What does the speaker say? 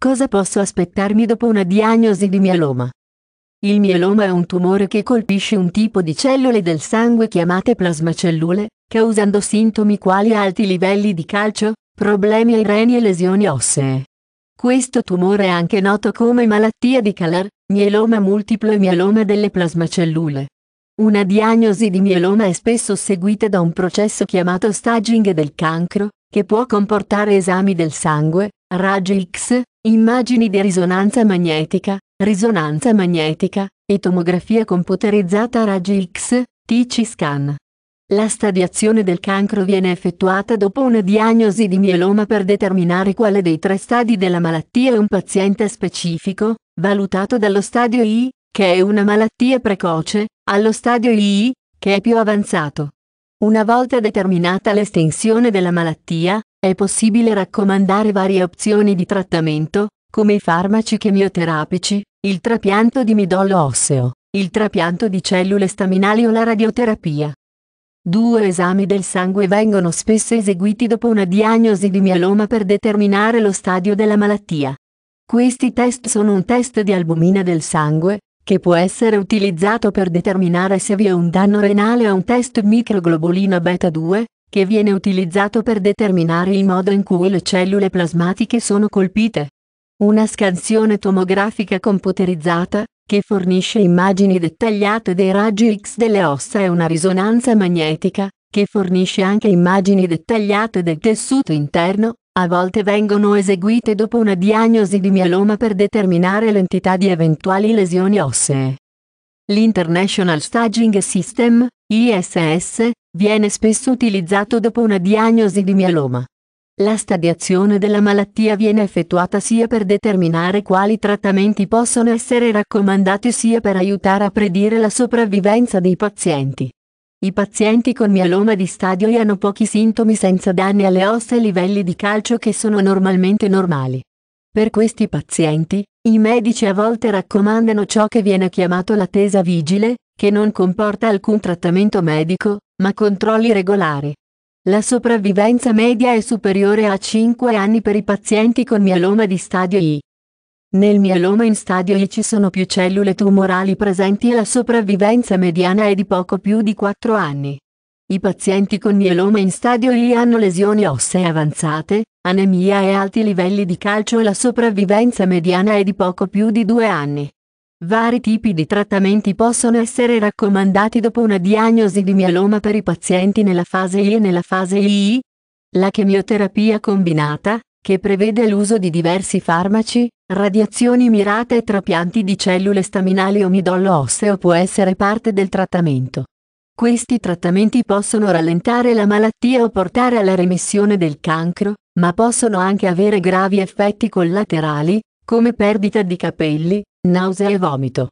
Cosa posso aspettarmi dopo una diagnosi di mieloma? Il mieloma è un tumore che colpisce un tipo di cellule del sangue chiamate plasmacellule, causando sintomi quali alti livelli di calcio, problemi ai reni e lesioni ossee. Questo tumore è anche noto come malattia di Kalar, mieloma multiplo e mieloma delle plasmacellule. Una diagnosi di mieloma è spesso seguita da un processo chiamato staging del cancro, che può comportare esami del sangue, raggi X, immagini di risonanza magnetica, risonanza magnetica, e tomografia computerizzata a raggi X, TC-scan. La stadiazione del cancro viene effettuata dopo una diagnosi di mieloma per determinare quale dei tre stadi della malattia è un paziente specifico, valutato dallo stadio I, che è una malattia precoce, allo stadio II, che è più avanzato. Una volta determinata l'estensione della malattia, è possibile raccomandare varie opzioni di trattamento, come i farmaci chemioterapici, il trapianto di midollo osseo, il trapianto di cellule staminali o la radioterapia. Due esami del sangue vengono spesso eseguiti dopo una diagnosi di mieloma per determinare lo stadio della malattia. Questi test sono un test di albumina del sangue, che può essere utilizzato per determinare se vi è un danno renale o un test microglobulina beta 2, che viene utilizzato per determinare il modo in cui le cellule plasmatiche sono colpite. Una scansione tomografica computerizzata, che fornisce immagini dettagliate dei raggi X delle ossa e una risonanza magnetica, che fornisce anche immagini dettagliate del tessuto interno, a volte vengono eseguite dopo una diagnosi di mieloma per determinare l'entità di eventuali lesioni ossee. L'International Staging System, ISS, viene spesso utilizzato dopo una diagnosi di mieloma. La stadiazione della malattia viene effettuata sia per determinare quali trattamenti possono essere raccomandati sia per aiutare a predire la sopravvivenza dei pazienti. I pazienti con mieloma di stadio hanno pochi sintomi senza danni alle ossa e livelli di calcio che sono normalmente normali. Per questi pazienti, i medici a volte raccomandano ciò che viene chiamato l'attesa vigile, che non comporta alcun trattamento medico, ma controlli regolari. La sopravvivenza media è superiore a 5 anni per i pazienti con mieloma di stadio I. Nel mieloma in stadio I ci sono più cellule tumorali presenti e la sopravvivenza mediana è di poco più di 4 anni. I pazienti con mieloma in stadio I hanno lesioni ossee avanzate, anemia e alti livelli di calcio e la sopravvivenza mediana è di poco più di 2 anni. Vari tipi di trattamenti possono essere raccomandati dopo una diagnosi di mieloma per i pazienti nella fase I e nella fase II. La chemioterapia combinata, che prevede l'uso di diversi farmaci, radiazioni mirate e trapianti di cellule staminali o midollo osseo può essere parte del trattamento. Questi trattamenti possono rallentare la malattia o portare alla remissione del cancro, ma possono anche avere gravi effetti collaterali, come perdita di capelli, nausea e vomito.